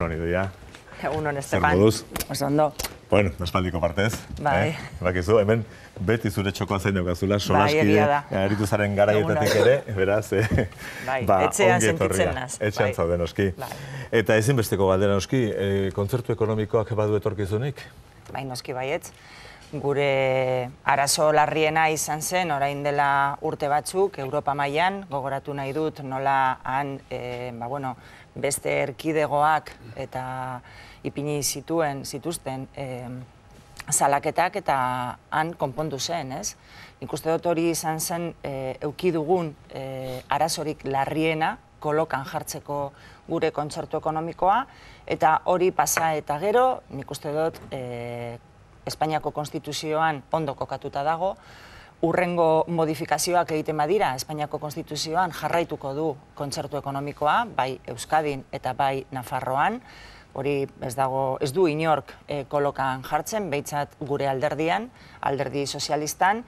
Egun hon, Egun hon, Estepan. Zer Oso ondo. Bueno, nospaldiko partez. Bai. Eh? Bakizu, hemen beti zure txokoa zein daukazula, bai, solaskide, bai, eritu zaren gara ere, beraz, eh? bai, ba, etxean sentitzen naz. Bai. Etxean bai. zaude, noski. Bai. Eta besteko galdera noski, e, kontzertu ekonomikoak badu etorkizunik? Bai, noski baietz. Gure arazo larriena izan zen, orain dela urte batzuk, Europa mailan gogoratu nahi dut, nola han, eh, ba, bueno, beste erkidegoak eta ipini zituen zituzten e, salaketak eta han konpondu zen, ez? Nik uste dut hori izan zen e, euki dugun e, arazorik larriena kolokan jartzeko gure kontsortu ekonomikoa eta hori pasa eta gero, nik uste dut e, Espainiako konstituzioan ondo kokatuta dago, urrengo modifikazioak egiten badira Espainiako Konstituzioan jarraituko du kontzertu ekonomikoa, bai Euskadin eta bai Nafarroan, hori ez dago, ez du inork eh, kolokan jartzen, behitzat gure alderdian, alderdi sozialistan.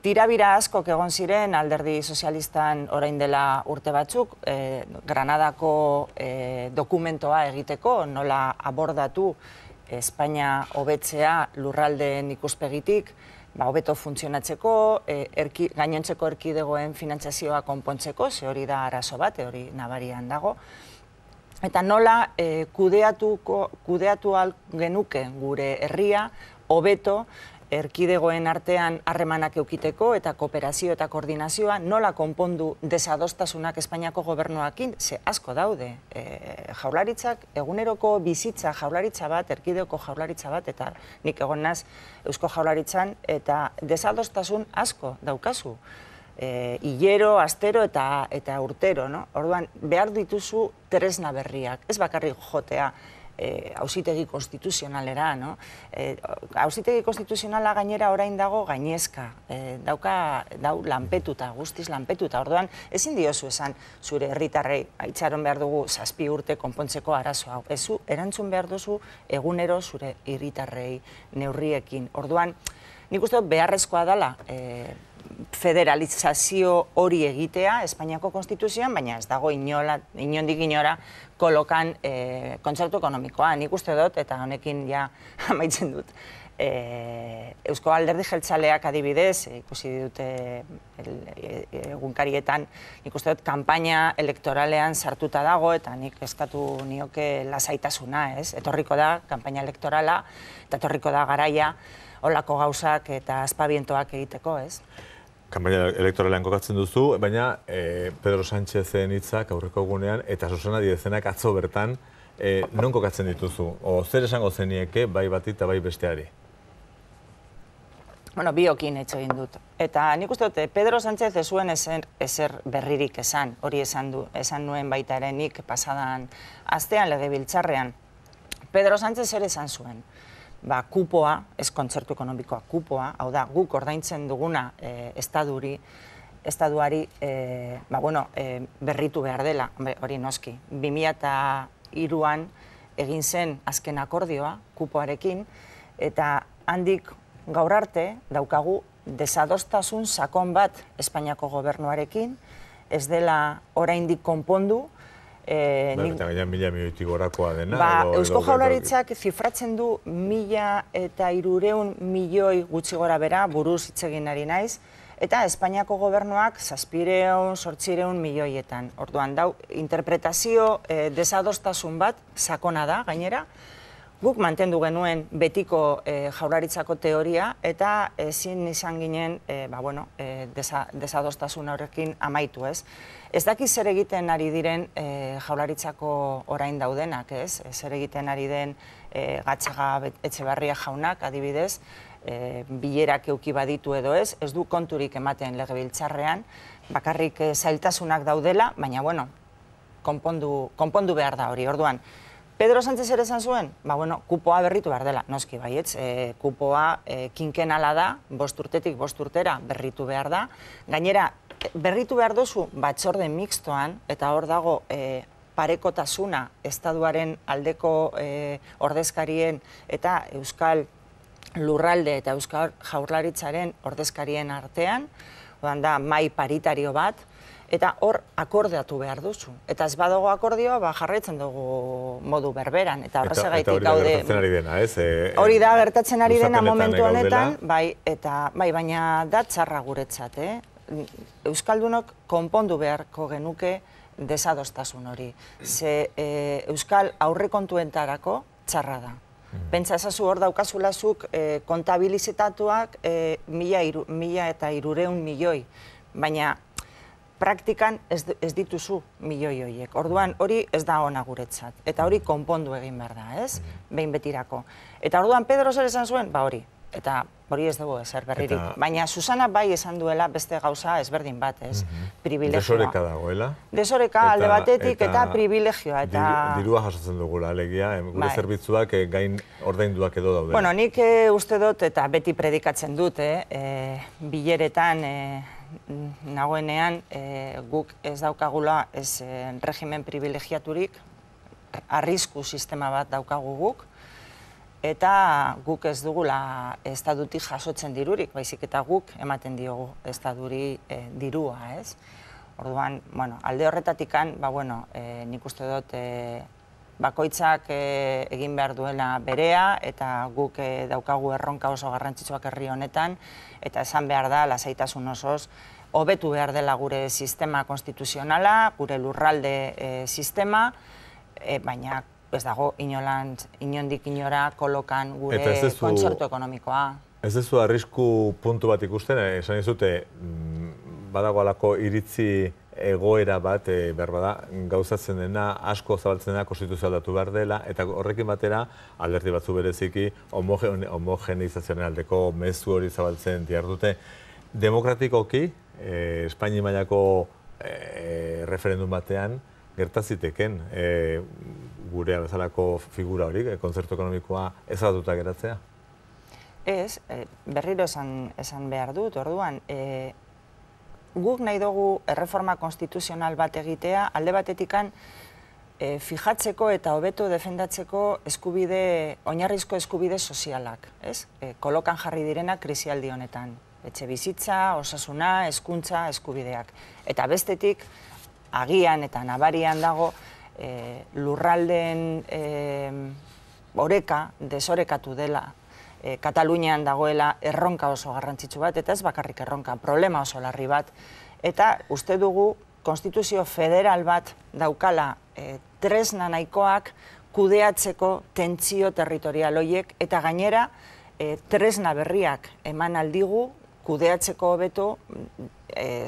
Tirabira asko kegon ziren alderdi sozialistan orain dela urte batzuk, eh, Granadako eh, dokumentoa egiteko nola abordatu Espainia hobetzea lurraldeen ikuspegitik, ba, hobeto funtzionatzeko, e, erki, gainontzeko erkidegoen finantzazioa konpontzeko, ze hori da arazo bat, e, hori nabarian dago. Eta nola e, kudeatuko, kudeatu al genuke gure herria, hobeto erkidegoen artean harremanak eukiteko eta kooperazio eta koordinazioa nola konpondu desadostasunak Espainiako gobernuakin, ze asko daude, e, jaularitzak, eguneroko bizitza jaularitza bat, erkideoko jaularitza bat, eta nik egon naz eusko jaularitzan, eta desadostasun asko daukazu, e, Igero, astero eta, eta urtero, Orduan, behar dituzu tresna berriak, ez bakarrik jotea, hausitegi eh, konstituzionalera. Hausitegi eh, konstituzionala gainera orain dago gainezka. Eh, dauka lanpetuta, guztiz lanpetuta. Orduan, ezin diozu esan, zure herritarrei haitzaron behar dugu zazpi urte konpontzeko arazo hau. Ez erantzun behar duzu egunero zure herritarrei neurriekin. Orduan, nik uste beharrezkoa dela, federalizazio hori egitea Espainiako Konstituzioan, baina ez dago inondik inora kolokan eh, kontzertu ekonomikoa. Nik uste dut, eta honekin ja amaitzen dut. Eh, Eusko alderdi jeltzaleak adibidez, eh, ikusi dut egunkarietan, nik uste dut, kampaina elektoralean sartuta dago, eta nik eskatu nioke lasaitasuna, ez? Etorriko da, kampaina elektorala, eta etorriko da garaia, olako gauzak eta azpabientoak egiteko, ez? Kampaina elektoralean kokatzen duzu, baina Pedro eh, Pedro Sánchezen hitzak aurreko egunean eta Susana Diezenak atzo bertan eh, non kokatzen dituzu? O, zer esango zenieke bai bati eta bai besteari? Bueno, biokin etxo egin dut. Eta nik uste dute, eh, Pedro Sánchez ez zuen ezer, berririk esan, hori esan, du, esan nuen baita ere pasadan astean lege biltzarrean. Pedro Sánchez ere esan zuen, ba, kupoa, ez kontzertu ekonomikoa, kupoa, hau da, guk ordaintzen duguna e, estaduri, estaduari e, ba, bueno, e, berritu behar dela, hori noski. 2002an egin zen azken akordioa kupoarekin, eta handik gaur arte daukagu desadostasun sakon bat Espainiako gobernuarekin, ez dela oraindik konpondu, Eh, bai, eta mila dena. Ba, eusko jaularitzak zifratzen du mila eta irureun milioi gutxi gora bera buruz itzegin ari naiz, eta Espainiako gobernuak zazpireun, sortzireun milioietan. Orduan, dau, interpretazio eh, desadostasun bat sakona da, gainera, Guk mantendu genuen betiko e, eh, jaularitzako teoria eta ezin izan ginen eh, ba, bueno, eh, desadostasun horrekin amaitu ez. Ez daki zer egiten ari diren jaularitzako orain daudenak ez, zer egiten ari den e, gatzaga etxe barria jaunak adibidez, e, bilerak euki baditu edo ez, ez du konturik ematen legebiltzarrean, bakarrik e, zailtasunak daudela, baina bueno, konpondu, konpondu behar da hori, orduan. Pedro Sánchez ere esan zuen, ba, bueno, kupoa berritu behar dela, noski baietz, e, eh, kupoa e, kinken ala da, bost urtetik bost urtera berritu behar da. Gainera, berritu behar duzu batxorde mixtoan, eta hor dago e, parekotasuna estaduaren aldeko e, ordezkarien eta euskal lurralde eta euskal jaurlaritzaren ordezkarien artean, Oan da, mai paritario bat, Eta hor akordeatu behar duzu. Eta ez badago akordioa, ba, jarraitzen dugu modu berberan. Eta hori da gertatzen dena, Hori da gertatzen ari dena eh, eh, momentu honetan. Bai, bai, baina da guretzat, eh? Euskaldunok konpondu beharko genuke desadostasun hori. Ze eh, Euskal aurre kontuentarako txarra da. Mm. Pentsa ezazu hor daukazulazuk kontabilizetatuak mila eta irureun milioi. Baina praktikan ez dituzu milioi horiek. Orduan hori ez da ona guretzat. Eta hori konpondu egin behar da, ez? Behin betirako. Eta orduan Pedro zer esan zuen? Ba hori. Eta hori ez dugu ezer berririk. Baina Susana bai esan duela beste gauza ezberdin bat, ez? Mhm. Privilegioa. Desoreka dagoela. Desoreka alde batetik eta privilegioa. eta... Dirua jasotzen dugula, alegia. Gure bai. zerbitzuak eh, gain ordeinduak edo daude. Bueno, nik eh, uste dut eta beti predikatzen dut, eh, bileretan, bileretan, nagoenean e, guk ez daukagula ez e, regimen privilegiaturik, arrisku sistema bat daukagu guk, eta guk ez dugula estadutik jasotzen dirurik, baizik eta guk ematen diogu estaduri eh, dirua, ez? Orduan, bueno, alde horretatikan, ba, bueno, eh nik uste dut e, bakoitzak eh, egin behar duela berea eta guk eh, daukagu erronka oso garrantzitsuak herri honetan eta esan behar da lasaitasun osoz hobetu behar dela gure sistema konstituzionala, gure lurralde eh, sistema, baina ez dago inolan, inondik inora kolokan gure ezezu, ekonomikoa. Ez ez arrisku puntu bat ikusten, esan izute, mm, badago alako iritzi egoera bat, e, eh, berba da, gauzatzen dena, asko zabaltzen dena, konstituzio aldatu behar dela, eta horrekin batera, alderdi batzu bereziki, homogen, aldeko mezu hori zabaltzen diar dute. Demokratikoki, e, eh, Espaini mailako e, batean, gertaziteken, e, gure bezalako figura hori, e, konzertu ekonomikoa ezagatuta geratzea? Ez, berriro esan, esan behar dut, orduan, guk nahi dugu erreforma konstituzional bat egitea alde batetikan e, fijatzeko eta hobeto defendatzeko eskubide oinarrizko eskubide sozialak, ez? E, kolokan jarri direna krisialdi honetan. Etxe bizitza, osasuna, hezkuntza, eskubideak. Eta bestetik agian eta nabarian dago e, lurraldeen e, oreka desorekatu dela Eh, Katalunian dagoela erronka oso garrantzitsu bat, eta ez bakarrik erronka, problema oso larri bat. Eta uste dugu, Konstituzio Federal bat daukala eh, tresna naikoak kudeatzeko tentzio territorialoiek, eta gainera eh, tresna berriak eman aldigu kudeatzeko hobeto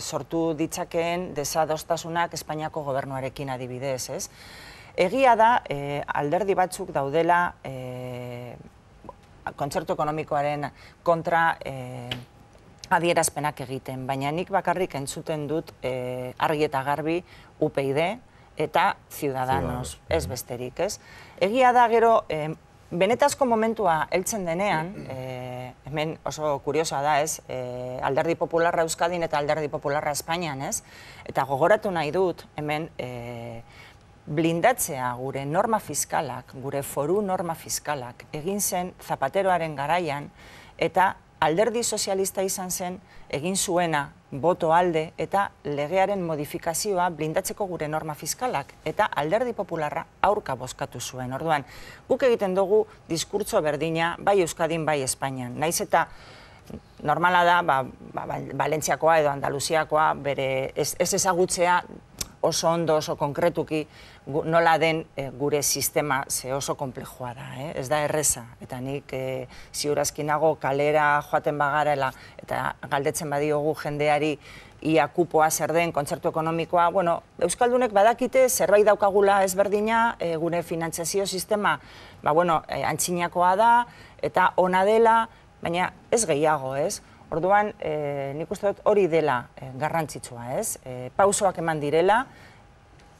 sortu ditzakeen desadostasunak Espainiako gobernuarekin adibidez, ez? Egia da alderdi batzuk daudela kontzertu ekonomikoaren kontra eh, adierazpenak egiten. Baina nik bakarrik entzuten dut eh, argi eta garbi UPyD eta Ciudadanos, mm-hmm. ez besterik, ez? Egia da gero, eh, benetazko momentua heltzen denean, eh, hemen oso kuriosoa da, ez? Eh, alderdi Popularra Euskadin eta Alderdi Popularra Espainian, ez? Eta gogoratu nahi dut, hemen... Eh, blindatzea gure norma fiskalak, gure foru norma fiskalak egin zen zapateroaren garaian eta alderdi sozialista izan zen egin zuena boto alde eta legearen modifikazioa blindatzeko gure norma fiskalak eta alderdi popularra aurka bozkatu zuen. Orduan, guk egiten dugu diskurtso berdina bai Euskadin, bai Espainian. Naiz eta normala da, Balentziakoa ba, ba, edo Andaluziakoa bere ez ezagutzea oso ondo, oso konkretuki, nola den eh, gure sistema ze oso komplejoa da, eh? ez da erreza. Eta nik eh, nago kalera joaten bagarela eta galdetzen badiogu jendeari ia kupoa zer den kontzertu ekonomikoa, bueno, Euskaldunek badakite zerbait daukagula ezberdina gure finantziazio sistema ba bueno, antzinakoa da eta ona dela, baina ez gehiago, ez? Orduan, e, nik uste dut hori dela eh, garrantzitsua, ez? E, pausoak eman direla,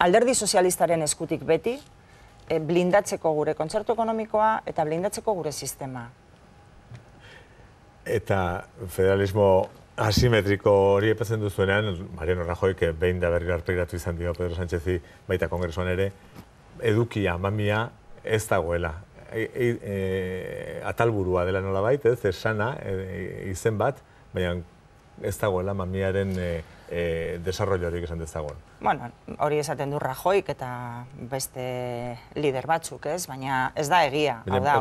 alderdi sozialistaren eskutik beti, e, blindatzeko gure kontzertu ekonomikoa eta blindatzeko gure sistema. Eta federalismo asimetriko hori epatzen duzuenean, Mariano Rajoy, que behin da berri arpegiratu izan dio Pedro Sánchez baita kongresuan ere, edukia, mamia, ez dagoela e, e, atalburua dela nola bait, ez, esana, eh, izen bat, baina ez dagoela mamiaren e, eh, e, desarrollo horiek esan dezagoen. Bueno, hori esaten du Rajoik eta beste lider batzuk, ez, baina ez da egia. Baina, da,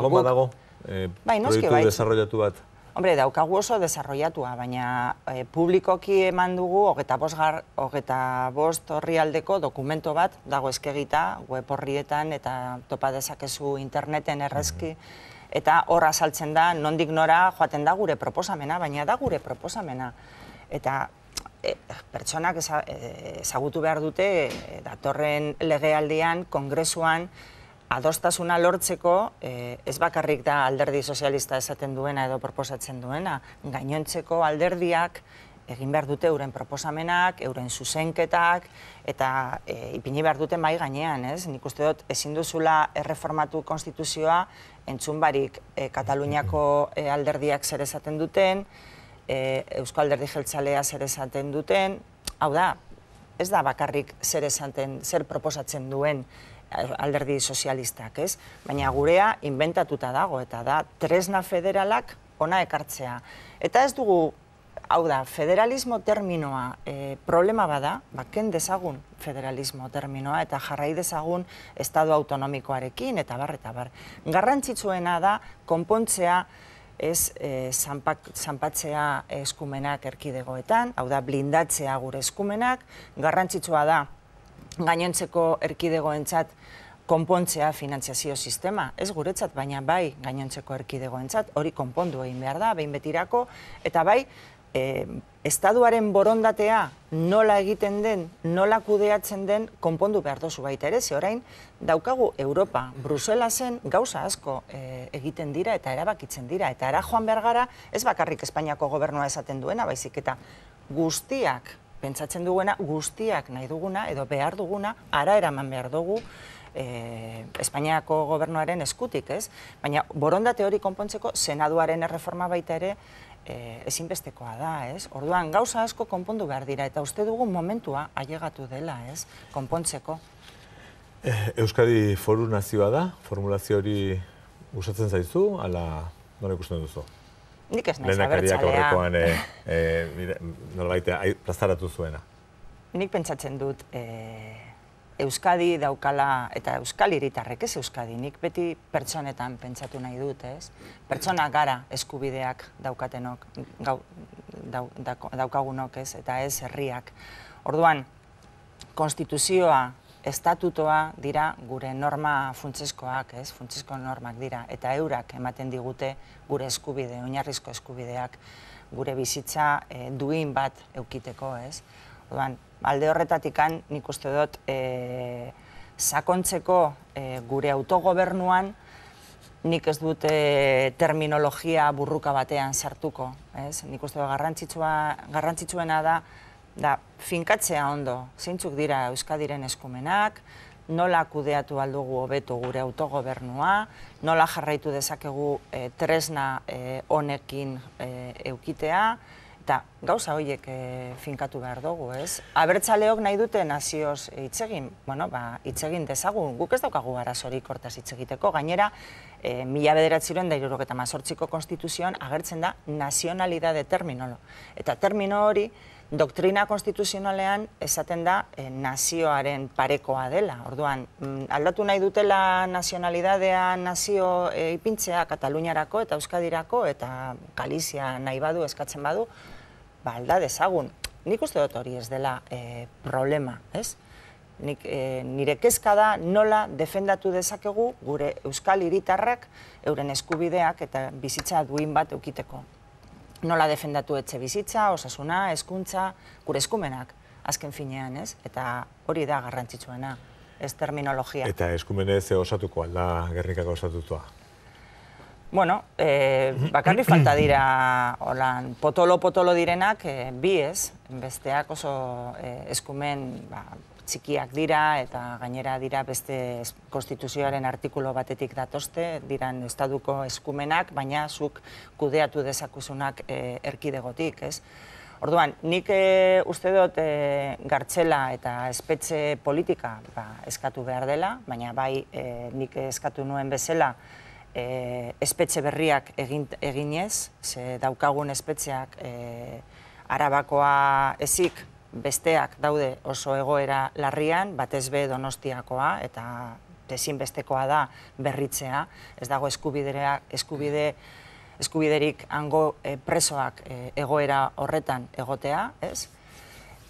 bai, bai. desarrollatu bat. Hombre, daukagu oso desarroiatua, baina eh, publikoki eman dugu hogeta bost, gar, hogeta bost horri aldeko dokumento bat dago eskegita, web horrietan eta topa dezakezu interneten errezki, mm-hmm. eta horra azaltzen da, nondik nora joaten da gure proposamena, baina da gure proposamena. Eta e, pertsonak ezagutu behar dute e, datorren legealdian, kongresuan, adostasuna lortzeko eh, ez bakarrik da alderdi sozialista esaten duena edo proposatzen duena, gainontzeko alderdiak egin behar dute euren proposamenak, euren zuzenketak, eta eh, ipini behar dute mai gainean, ez? Nik uste dut, ezin duzula erreformatu konstituzioa, entzun barik eh, Kataluniako alderdiak zer esaten duten, Eusko Alderdi Jeltzalea zer esaten duten, hau da, ez da bakarrik zer esaten, zer proposatzen duen, alderdi sozialistak, ez? Baina gurea inventatuta dago, eta da, tresna federalak ona ekartzea. Eta ez dugu, hau da, federalismo terminoa eh, problema bada, ba, ken dezagun federalismo terminoa, eta jarrai dezagun estado autonomikoarekin, eta bar, eta bar. Garrantzitsuena da, konpontzea, ez eh, zanpatzea eskumenak erkidegoetan, hau da, blindatzea gure eskumenak, garrantzitsua da, gainentzeko erkidegoentzat konpontzea finantziazio sistema. Ez guretzat, baina bai gainontzeko erkidegoentzat, hori konpondu egin behar da, behin betirako, eta bai, estatuaren eh, estaduaren borondatea nola egiten den, nola kudeatzen den, konpondu behar dozu baita ere, ze orain, daukagu Europa, Brusela zen gauza asko eh, egiten dira eta erabakitzen dira, eta era joan behar gara, ez bakarrik Espainiako gobernua esaten duena, baizik eta guztiak pentsatzen duguena, guztiak nahi duguna edo behar duguna, ara eraman behar dugu, Eh, Espainiako gobernuaren eskutik, ez? Baina borondate hori konpontzeko senaduaren erreforma baita ere eh, ezinbestekoa da, ez? Orduan, gauza asko konpondu behar dira, eta uste dugu momentua ailegatu dela, ez? Konpontzeko. Eh, Euskadi foru nazioa da, formulazio hori usatzen zaizu, ala nore ikusten duzu? Nik ez nahi zabertzalea. Lehenak ariak aurrekoan, nola plazaratu zuena. Nik pentsatzen dut, Euskadi daukala, eta Euskal iritarrek ez Euskadi, nik beti pertsonetan pentsatu nahi dut, ez? Pertsona gara eskubideak daukatenok, daukagunok, ez? Eta ez herriak. Orduan, konstituzioa, estatutoa dira gure norma funtsezkoak, ez? Funtsezko normak dira, eta eurak ematen digute gure eskubide, oinarrizko eskubideak gure bizitza eh, duin bat eukiteko, ez? Orduan, alde horretatik kan nik uste dut e, sakontzeko e, gure autogobernuan nik ez dute eh, terminologia burruka batean sartuko. Ez? Nik uste dut garrantzitsua, garrantzitsuena da, da finkatzea ondo, zeintzuk dira Euskadiren eskumenak, nola kudeatu aldugu hobeto gure autogobernua, nola jarraitu dezakegu e, tresna honekin e, eukitea, Eta gauza horiek e, finkatu behar dugu, ez? Abertzaleok nahi dute nazioz hitzegin, bueno, ba, hitzegin dezagun, guk ez daukagu arazorik hortaz hitzegiteko, gainera, e, mila bederatziren da irurok eta mazortziko konstituzioan agertzen da nazionalidade terminolo. Eta termino hori, doktrina konstituzionalean esaten da eh, nazioaren parekoa dela. Orduan, mm, aldatu nahi dutela nazionalidadea nazio eh, ipintzea Kataluniarako eta Euskadirako eta Galizia nahi badu, eskatzen badu, balda ba, dezagun. Nik uste dut hori ez dela eh, problema, ez? Nire kezka da nola defendatu dezakegu gure Euskal iritarrak euren eskubideak eta bizitza duin bat eukiteko nola defendatu etxe bizitza, osasuna, eskuntza, gure eskumenak, azken finean, ez? Eta hori da garrantzitsuena, ez terminologia. Eta eskumene ez osatuko alda gerrikako osatutua? Bueno, eh, bakarri falta dira, potolo-potolo direnak, eh, bi ez, besteak oso eh, eskumen, ba, txikiak dira eta gainera dira beste konstituzioaren artikulu batetik datoste, diran estaduko eskumenak, baina zuk kudeatu dezakuzunak e, erkidegotik, ez? Orduan, nik e, uste dut e, gartzela eta espetxe politika ba, eskatu behar dela, baina bai e, nik eskatu nuen bezala e, espetxe berriak eginez, ze daukagun espetxeak e, arabakoa ezik, besteak daude oso egoera larrian, batez be donostiakoa, eta ezinbestekoa da berritzea, ez dago eskubide eskubiderik hango eh, presoak eh, egoera horretan egotea, ez?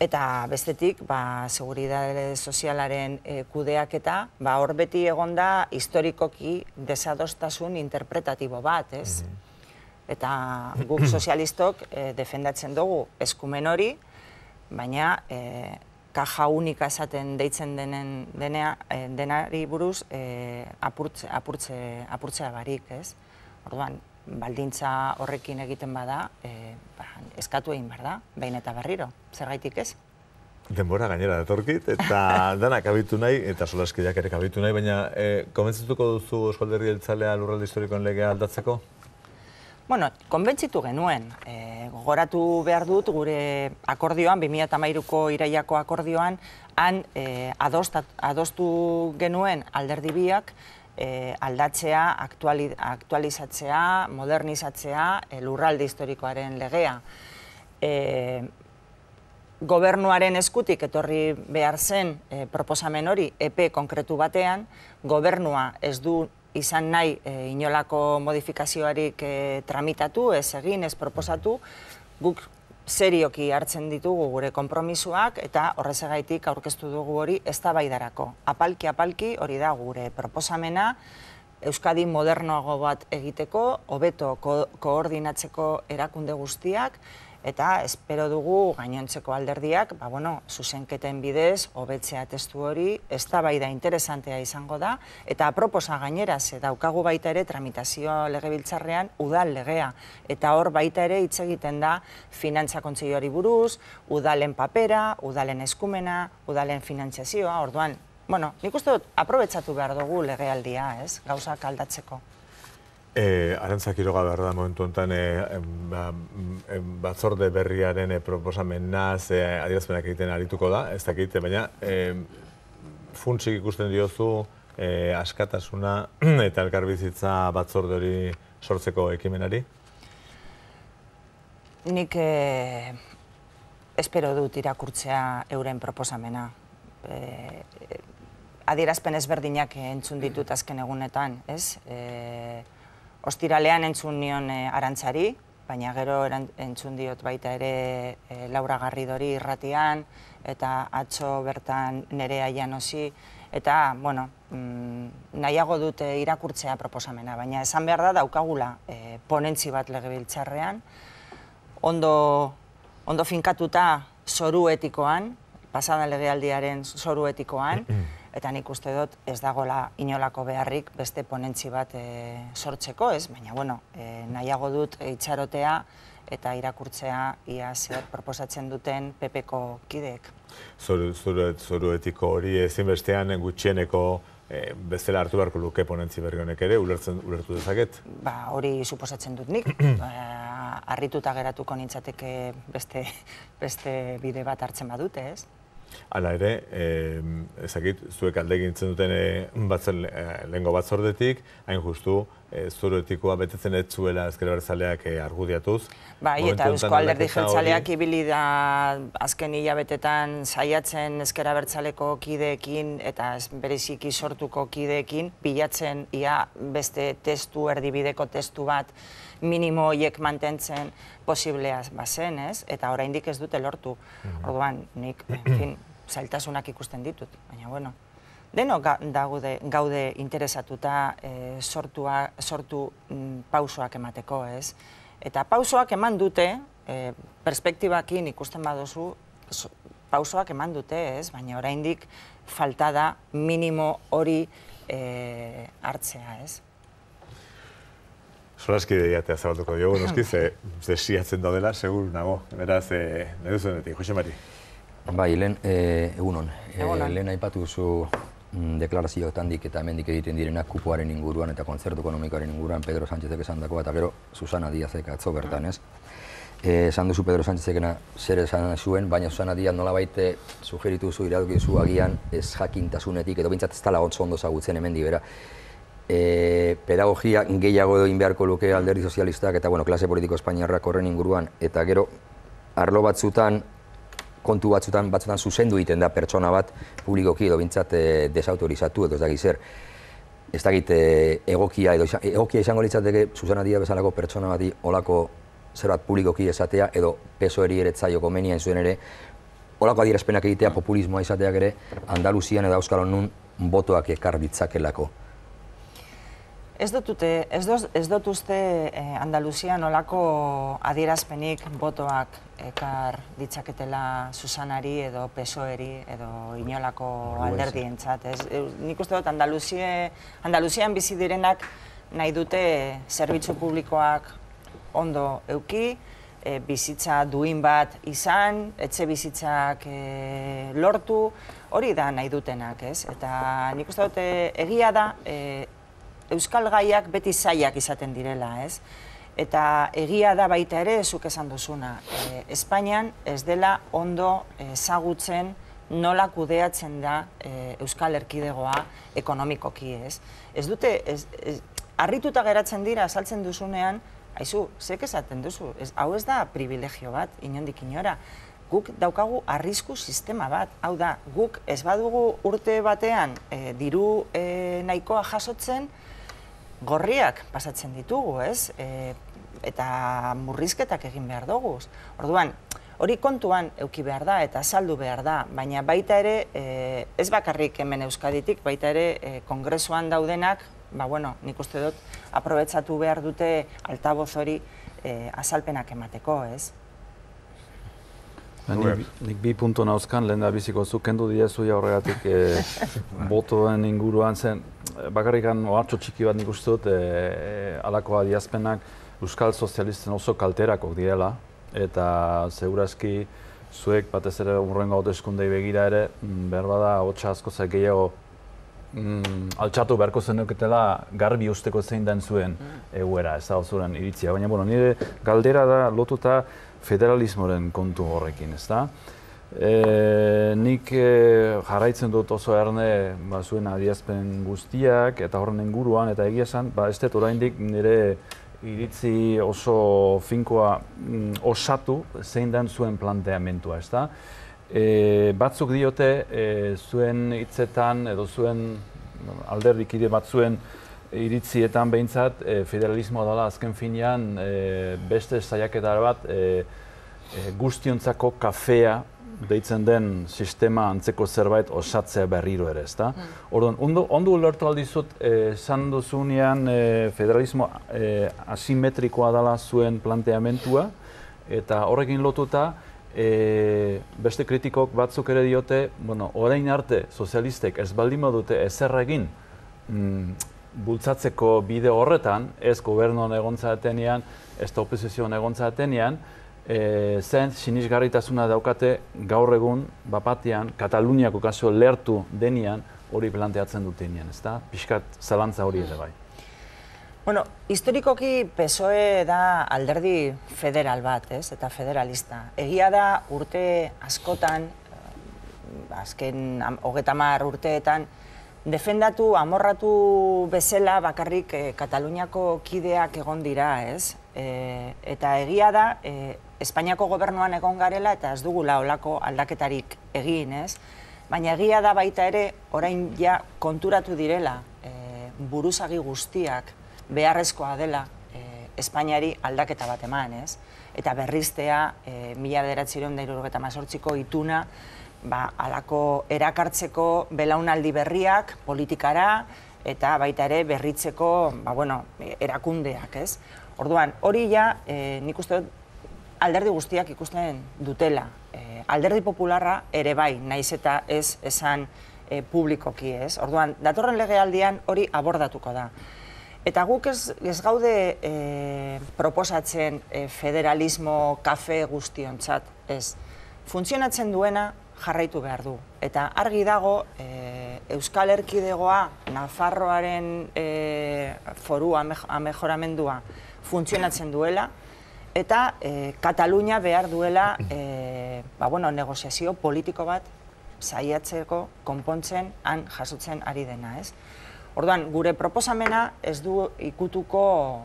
Eta bestetik, ba, seguridade sozialaren eh, kudeak eta, ba, horbeti egonda historikoki desadostasun interpretatibo bat, ez? Mm-hmm. Eta guk sozialistok defendatzen dugu eskumen hori, baina e, kaja unika esaten deitzen denen, denea, e, denari buruz e, apurtze, apurtze, apurtzea barik, ez? Orduan, baldintza horrekin egiten bada, e, ba, eskatu egin behar da, behin eta berriro, zer gaitik ez? Denbora gainera datorkit, eta dana kabitu nahi, eta solaskideak ere kabitu nahi, baina e, komentzatuko duzu Euskalderri Eltzalea lurralde historikoen legea aldatzeko? Bueno, konbentzitu genuen, e, gogoratu behar dut gure akordioan, 2008ko iraiako akordioan, han e, eh, adostat, adostu genuen alderdi biak e, aldatzea, aktualizatzea, modernizatzea, e, lurralde historikoaren legea. E, gobernuaren eskutik etorri behar zen e, proposamen hori EP konkretu batean, gobernua ez du izan nahi eh, inolako modifikazioarik eh, tramitatu, ez egin, ez proposatu, guk serioki hartzen ditugu gure konpromisoak eta horrezegaitik aurkeztu dugu hori eztabaidarako. Apalki apalki hori da gure proposamena Euskadi modernoago bat egiteko, hobeto koordinatzeko erakunde guztiak eta espero dugu gainontzeko alderdiak, ba, bueno, zuzenketen bidez, hobetzea testu hori, ez da bai da interesantea izango da, eta aproposa gainera, ze daukagu baita ere tramitazioa legebiltzarrean udal legea, eta hor baita ere hitz egiten da finantza kontzioari buruz, udalen papera, udalen eskumena, udalen finantziazioa, orduan, bueno, nik uste dut, aprobetsatu behar dugu legealdia, ez, gauzak aldatzeko. E, eh, Arantzak iroga behar da momentu honetan eh, batzorde berriaren proposamena eh, proposamen adierazpenak egiten arituko da, ez dakit, baina e, funtsik ikusten diozu askatasuna eta elkarbizitza batzorde hori sortzeko ekimenari? Nik espero dut irakurtzea euren proposamena. adierazpen ezberdinak entzun ditut azken egunetan, ez? Ostiralean entzun nion eh, arantzari, baina gero entzun diot baita ere eh, Laura Garridori irratian, eta atzo bertan nere aian eta, bueno, mm, nahiago dut irakurtzea proposamena, baina esan behar da daukagula eh, ponentzi bat lege biltzarrean, ondo finkatuta zoru etikoan, pasada legealdiaren zoru etikoan, eta nik uste dut ez dagola inolako beharrik beste ponentzi bat e, sortzeko, ez? Baina, bueno, e, nahiago dut itxarotea eta irakurtzea ia proposatzen duten PP-ko kideek. Zoru, zoru etiko hori ezinbestean gutxieneko e, bezala hartu beharko luke ponentzi berri honek ere, ulertzen ulertu dezaket? Ba, hori suposatzen dut nik. Ba, harrituta geratuko nintzateke beste, beste bide bat hartzen badute, ez? Hala ere, ezakit, zuek alde egintzen duten eh, batzen eh, lehenko batzordetik, hain justu, E, etikoa betetzen ez zuela ezker e, argudiatuz. Bai, eta Eusko Alderdi Jeltzaleak ibili da azken hilabetetan saiatzen ezker abertzaleko kideekin eta bereziki sortuko kideekin bilatzen ia beste testu, erdibideko testu bat minimo mantentzen posiblea bazen, ez? Eta oraindik ez dute lortu. Mm-hmm. Orduan, nik, en fin, zailtasunak ikusten ditut, baina bueno deno gaude, gaude interesatuta eh, sortu mm, pausoak emateko, ez? Eta pausoak eman dute, eh, perspektibakin ikusten baduzu, pausoak eman dute, ez? Baina oraindik falta da minimo hori eh, hartzea, ez? Zoraski deiatea zabalduko diogu, noski, ze, daudela, segur nago, beraz, e, nahi duzen Jose Mari. Bai, lehen, egunon. lehen aipatu zu Mm, deklarazio tandik eta hemendik egiten direnak kupoaren inguruan eta konzertu ekonomikoaren inguruan Pedro Sánchezek esan dako, eta gero Susana Diazek atzo bertan, ez? Eh, esan duzu Pedro Sánchezekena zer esan zuen, baina Susana Diaz nola baite eh, sugeritu zu iradoki zu agian ez jakintasunetik, edo bintzat ez tala hotz ondo zagutzen hemen dibera. Eh, pedagogia gehiago egin beharko luke alderdi sozialistak eta klase politiko espainiarrak horren inguruan, eta gero arlo batzutan kontu batzutan, batzutan zuzendu egiten da pertsona bat publikoki edo bintzat e, eh, desautorizatu edo ez zer. Ez dakit eh, egokia edo egokia izango litzateke zuzena dira bezalako pertsona bati olako zer bat publikoki esatea edo peso eri ere tzaio komenia zuen ere olako adierazpenak egitea mm. populismoa izateak ere Andaluzian edo Euskalon nun botoak ekar ditzakelako. Ez dut dute, ez dut uste eh, Andaluzia nolako adierazpenik botoak ekar ditzaketela Susanari edo Pesoeri edo inolako alderdientzat. Ez, Nik uste dut Andaluzian bizidirenak nahi dute zerbitzu publikoak ondo euki, eh, bizitza duin bat izan, etxe bizitzak eh, lortu, hori da nahi dutenak, ez? Eta nik uste dut egia da, euskal gaiak beti zaiak izaten direla, ez? Eta egia da baita ere, ezuk esan duzuna, eh, Espainian ez dela ondo ezagutzen nola kudeatzen da eh, euskal erkidegoa ekonomikoki, ez? Ez dute, harrituta geratzen dira, saltzen duzunean, haizu, zeke duzu, hau ez da privilegio bat, inondik inora, guk daukagu arrisku sistema bat, hau da, guk ez badugu urte batean eh, diru nahikoa jasotzen, gorriak pasatzen ditugu, ez? E, eta murrizketak egin behar dugu. Orduan, hori kontuan euki behar da eta saldu behar da, baina baita ere, e, ez bakarrik hemen euskaditik, baita ere e, kongresuan daudenak, ba bueno, nik uste dut, aprobetsatu behar dute altaboz hori e, azalpenak emateko, ez? nik bi puntu nauzkan, lehen da biziko zukendu diazu ja horregatik eh, ba. botoen inguruan zen, eh, bakarrikan oartxo txiki bat nik uste dut, eh, alakoa diazpenak Euskal Sozialisten oso kalterako direla, eta zeurazki zuek batez ere urrengo hauteskundei begira ere, mm, behar bada hotxa asko zer gehiago mm, altxatu beharko zenduketela garbi usteko zein den zuen mm. eguera, ez da, zuen iritzia. Baina, bueno, nire galdera da lotuta federalismoren kontu horrekin, ez da? E, nik e, jarraitzen dut oso erne ba, zuen adiazpen guztiak eta horren inguruan eta egia esan, ba, ez dut oraindik nire iritzi oso finkoa mm, osatu zein den zuen planteamentua, ez da? E, batzuk diote e, zuen hitzetan edo zuen alderdikide batzuen zuen iritzietan behintzat, eh, federalismoa dela azken finean eh, beste zaiaketar bat eh, guztiontzako kafea deitzen den sistema antzeko zerbait osatzea berriro ere, ezta? Hmm. Orduan, ondo, ondo ulertu aldizut, esan duzunean federalismo asimetrikoa dela zuen planteamentua, eta horrekin lotuta, beste kritikok batzuk ere diote, bueno, orain arte sozialistek ez baldin badute ezer egin mm, bultzatzeko bide horretan, ez gobernon egontzaten ean, ez da opozizion egontzaten ean, e, eh, zen sinisgarritasuna daukate gaur egun, bapatean, Kataluniako kaso lertu denian, hori planteatzen duten nien, ez da? Piskat zalantza hori ere bai. Bueno, historikoki PSOE da alderdi federal bat, ez? Eta federalista. Egia da urte askotan, eh, azken hogetamar urteetan, defendatu, amorratu bezala bakarrik eh, Kataluniako kideak egon dira, ez? Eh, eta egia da, eh, Espainiako gobernuan egon garela eta ez dugula olako aldaketarik egin, ez? Baina egia da baita ere, orain ja konturatu direla buruzagi guztiak beharrezkoa dela Espainiari aldaketa bat eman, ez? Eta berriztea, mila da dairurgeta mazortziko ituna, ba, alako erakartzeko belaunaldi berriak politikara eta baita ere berritzeko ba, bueno, erakundeak, ez? Orduan, hori ja, e, nik uste dut alderdi guztiak ikusten dutela. E, alderdi popularra ere bai, naiz eta ez esan eh, publikoki, ez? Orduan, datorren legealdian hori abordatuko da. Eta guk ez, ez gaude e, proposatzen e, federalismo kafe guztiontzat, ez. Funtzionatzen duena jarraitu behar du. Eta argi dago, eh, Euskal Erkidegoa, Nafarroaren e, foru amejoramendua funtzionatzen duela, eta e, Katalunia behar duela ba, bueno, negoziazio politiko bat zaiatzeko konpontzen han jasutzen ari dena. Ez? Orduan, gure proposamena ez du ikutuko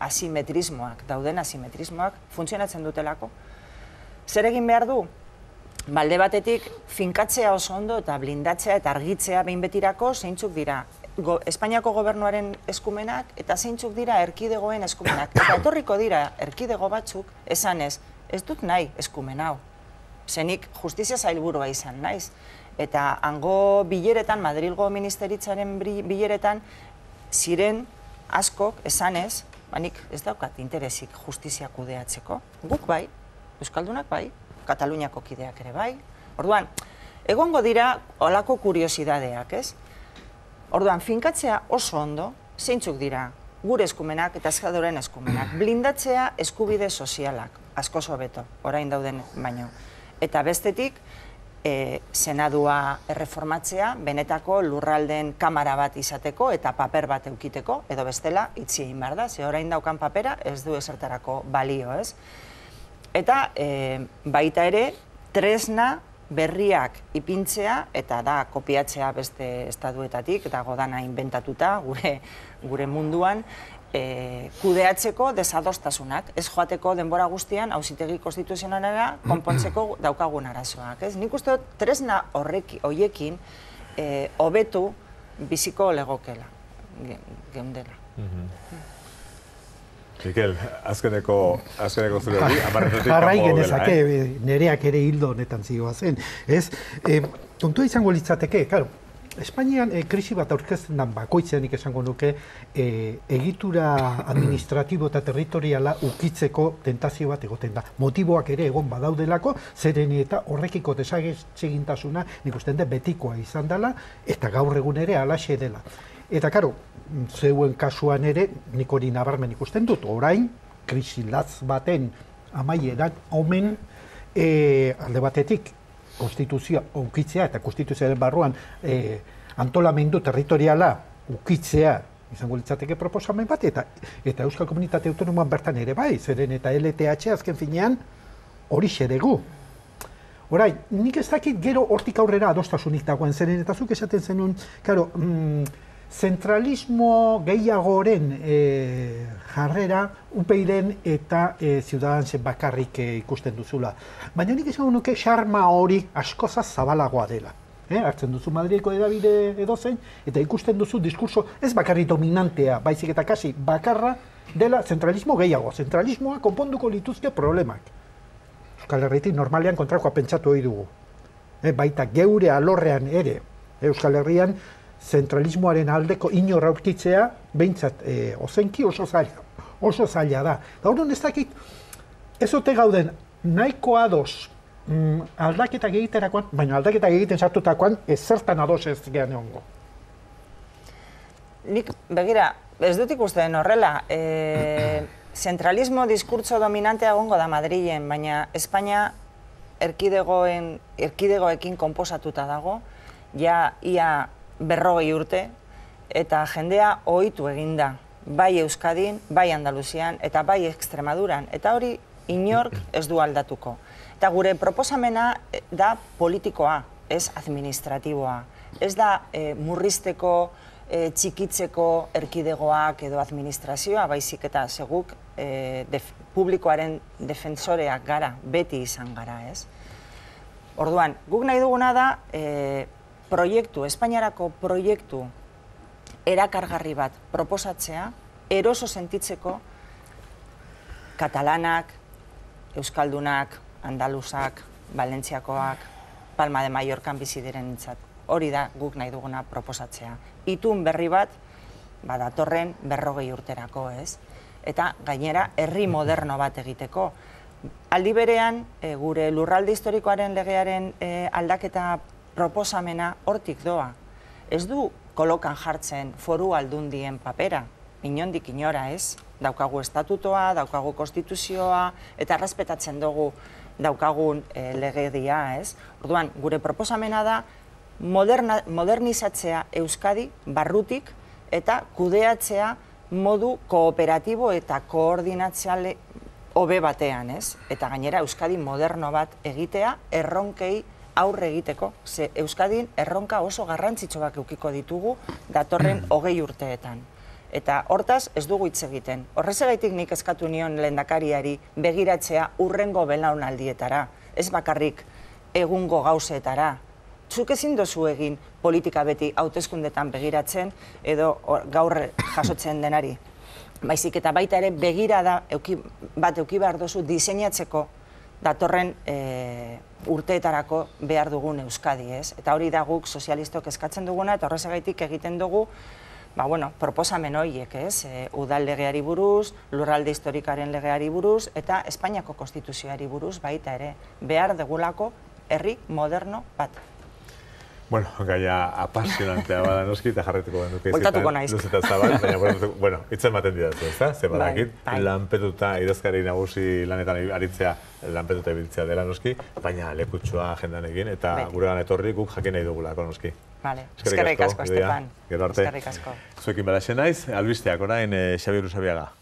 asimetrismoak, dauden asimetrismoak, funtzionatzen dutelako. Zer egin behar du? balde batetik finkatzea oso ondo eta blindatzea eta argitzea behin betirako zeintzuk dira. Espainiako gobernuaren eskumenak eta zeintzuk dira erkidegoen eskumenak. Eta etorriko dira erkidego batzuk esanez, ez dut nahi eskumen hau. Zenik justizia zailburua izan, naiz. Eta hango bileretan, Madrilgo ministeritzaren bileretan, ziren askok esanez, banik ez daukat interesik justizia kudeatzeko. Guk bai, Euskaldunak bai, Kataluniako kideak ere bai. Orduan, egongo dira olako kuriosidadeak, ez? Orduan, finkatzea oso ondo, zeintzuk dira, gure eskumenak eta eskadoren eskumenak. Blindatzea eskubide sozialak, asko beto orain dauden baino. Eta bestetik, eh, senadua erreformatzea, benetako lurralden kamara bat izateko eta paper bat eukiteko, edo bestela, itzi egin da, ze orain daukan papera ez du esertarako balio, ez? Eta e, baita ere, tresna berriak ipintzea, eta da, kopiatzea beste estaduetatik, eta godana inventatuta gure, gure munduan, E, kudeatzeko desadoztasunak, ez joateko denbora guztian hausitegi konstituzionalera mm-hmm. konpontzeko daukagun arazoak. Ez? Nik uste dut, tresna horiekin eh, hobetu biziko legokela. geundela. Mm-hmm. Mm Mikel, azkeneko, azkeneko zure hori, amarretatik Jarrai genezake, eh? eh? nereak ere hildo honetan zioa zen. Ez, eh, izango litzateke, karo, Espainian eh, krisi bat aurkezten dan bakoitzean esango nuke egitura administratibo eta territoriala ukitzeko tentazio bat egoten da. Motiboak ere egon badaudelako, zeren eta horrekiko desagetxe gintasuna, nik uste betikoa izan dela, eta gaur egun ere alaxe dela. Eta, karo, zeuen kasuan ere, nik hori nabarmen ikusten dut, orain, krisi krisilatz baten amaieran, omen, e, alde batetik, konstituzioa ukitzea eta konstituzioaren barruan e, antolamendu territoriala ukitzea izango litzateke proposamen bat eta eta Euskal Komunitate Autonomoan bertan ere bai, zeren eta LTH azken finean hori xeregu. Orain, nik ez dakit gero hortik aurrera adostasunik dagoen zeren eta zuk esaten zenun, claro, mm, zentralismo gehiagoren e, jarrera upeiren eta e, eh, ziudadan bakarrik e, ikusten duzula. Baina nik esan nuke xarma hori askoza zabalagoa dela. E, hartzen duzu Madrileko edabide edo zein, eta ikusten duzu diskurso ez bakarri dominantea, baizik eta kasi bakarra dela zentralismo gehiago. Zentralismoa konponduko lituzke problemak. Euskal Herritik normalean kontrakoa pentsatu hori dugu. E, baita geure alorrean ere, Euskal Herrian zentralismoaren aldeko inor aurkitzea, behintzat, e, ozenki oso zaila, oso zaila da. Da horren ez dakit, ez ote gauden, nahiko ados mm, aldaketak egiterakoan, baina aldaketa egiten sartutakoan, ez zertan ados ez gehan egongo. Nik, begira, ez dut ikusten horrela, e, zentralismo diskurtso dominante egongo da Madrilen, baina Espainia erkidegoen, erkidegoekin konposatuta dago, ja ia berrogei urte, eta jendea ohitu egin da, bai Euskadin, bai Andaluzian, eta bai Extremaduran, eta hori inork ez du aldatuko. Eta gure proposamena eh, da politikoa, ez administratiboa. Ez da e, murrizteko, eh, txikitzeko erkidegoak edo administrazioa, baizik eta seguk e, publikoaren defensoreak gara, beti izan gara, ez? Orduan, guk nahi duguna da, e, proiektu, Espainiarako proiektu erakargarri bat proposatzea, eroso sentitzeko, katalanak, euskaldunak, andaluzak, valentziakoak, Palma de Mallorcan bizi diren Hori da guk nahi duguna proposatzea. Itun berri bat, badatorren berrogei urterako ez. Eta gainera, herri moderno bat egiteko. Aldiberean, eh, gure lurralde historikoaren legearen eh, aldaketa proposamena hortik doa. Ez du kolokan jartzen foru aldundien papera, inondik inora ez, daukagu estatutoa, daukagu konstituzioa, eta errespetatzen dugu daukagun lege eh, legedia, ez? Orduan, gure proposamena da modernizatzea Euskadi barrutik eta kudeatzea modu kooperatibo eta koordinatzeale hobe batean, ez? Eta gainera Euskadi moderno bat egitea erronkei aurre egiteko, ze Euskadin erronka oso garrantzitsuak eukiko ditugu datorren mm. hogei urteetan. Eta hortaz ez dugu hitz egiten. Horrez egaitik nik eskatu nion lehendakariari begiratzea urrengo aldietara. ez bakarrik egungo gauzeetara. Zuk ezin dozu egin politika beti hauteskundetan begiratzen edo gaur jasotzen denari. Baizik eta baita ere begirada da bat eukibar dozu diseinatzeko datorren e, urteetarako behar dugun Euskadi, ez? Eta hori da guk sozialistok eskatzen duguna, eta horrez egiten dugu, ba, bueno, proposamen horiek, ez? E, udal legeari buruz, lurralde historikaren legeari buruz, eta Espainiako konstituzioari buruz, baita ere, behar degulako herri moderno bat. Bueno, gaia apasionantea bada noski, eta jarretuko bendu. Voltatuko naiz. Luz zabal, baina, bueno, itzen maten didatu, ez da? Bai, bai. lanpetuta idazkari nagusi lanetan aritzea lanpetuta ibiltzea dela noski, baina lekutsua jendan egin eta bai. gure lan etorri guk jakin nahi dugulako noski. Vale. Eskerrik asko, Estepan. Eskerrik asko. Zuekin bera naiz, albisteak orain e, Xabi